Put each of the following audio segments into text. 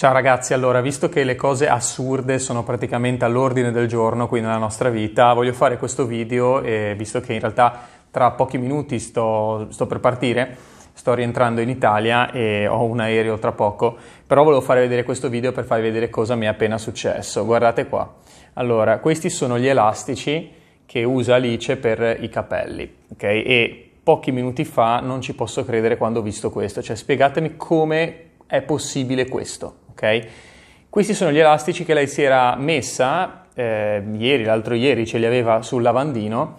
Ciao ragazzi, allora visto che le cose assurde sono praticamente all'ordine del giorno qui nella nostra vita, voglio fare questo video e visto che in realtà tra pochi minuti sto, sto per partire, sto rientrando in Italia e ho un aereo tra poco, però volevo fare vedere questo video per farvi vedere cosa mi è appena successo. Guardate qua. Allora, questi sono gli elastici che usa Alice per i capelli, ok? E pochi minuti fa non ci posso credere quando ho visto questo, cioè spiegatemi come è possibile questo ok? Questi sono gli elastici che lei si era messa eh, ieri, l'altro ieri ce li aveva sul lavandino,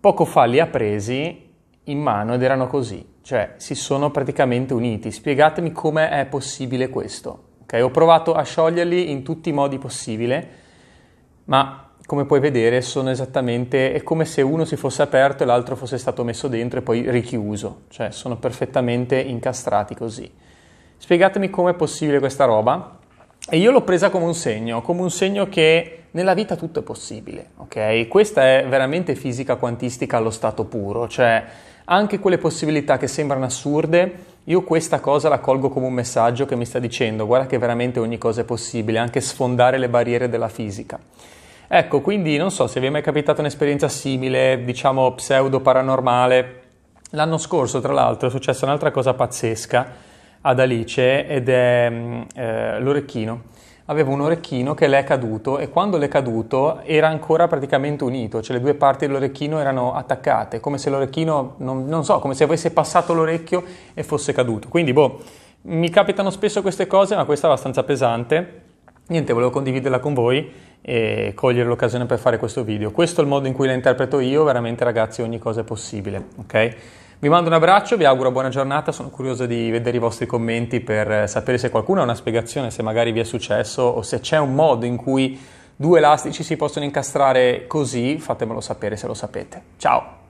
poco fa li ha presi in mano ed erano così, cioè si sono praticamente uniti. Spiegatemi come è possibile questo. Okay? Ho provato a scioglierli in tutti i modi possibili, ma come puoi vedere sono esattamente, è come se uno si fosse aperto e l'altro fosse stato messo dentro e poi richiuso, cioè sono perfettamente incastrati così spiegatemi com'è possibile questa roba. E io l'ho presa come un segno, come un segno che nella vita tutto è possibile, ok? Questa è veramente fisica quantistica allo stato puro, cioè anche quelle possibilità che sembrano assurde, io questa cosa la colgo come un messaggio che mi sta dicendo, guarda che veramente ogni cosa è possibile, anche sfondare le barriere della fisica. Ecco, quindi non so se vi è mai capitata un'esperienza simile, diciamo pseudo paranormale. L'anno scorso, tra l'altro, è successa un'altra cosa pazzesca ad Alice ed è mm, eh, l'orecchino. Aveva un orecchino che le è caduto e quando le è caduto era ancora praticamente unito, cioè le due parti dell'orecchino erano attaccate, come se l'orecchino, non, non so, come se avesse passato l'orecchio e fosse caduto. Quindi, boh, mi capitano spesso queste cose, ma questa è abbastanza pesante. Niente, volevo condividerla con voi e cogliere l'occasione per fare questo video. Questo è il modo in cui la interpreto io, veramente ragazzi ogni cosa è possibile, ok? Vi mando un abbraccio, vi auguro buona giornata, sono curioso di vedere i vostri commenti per eh, sapere se qualcuno ha una spiegazione, se magari vi è successo o se c'è un modo in cui due elastici si possono incastrare così, fatemelo sapere se lo sapete. Ciao!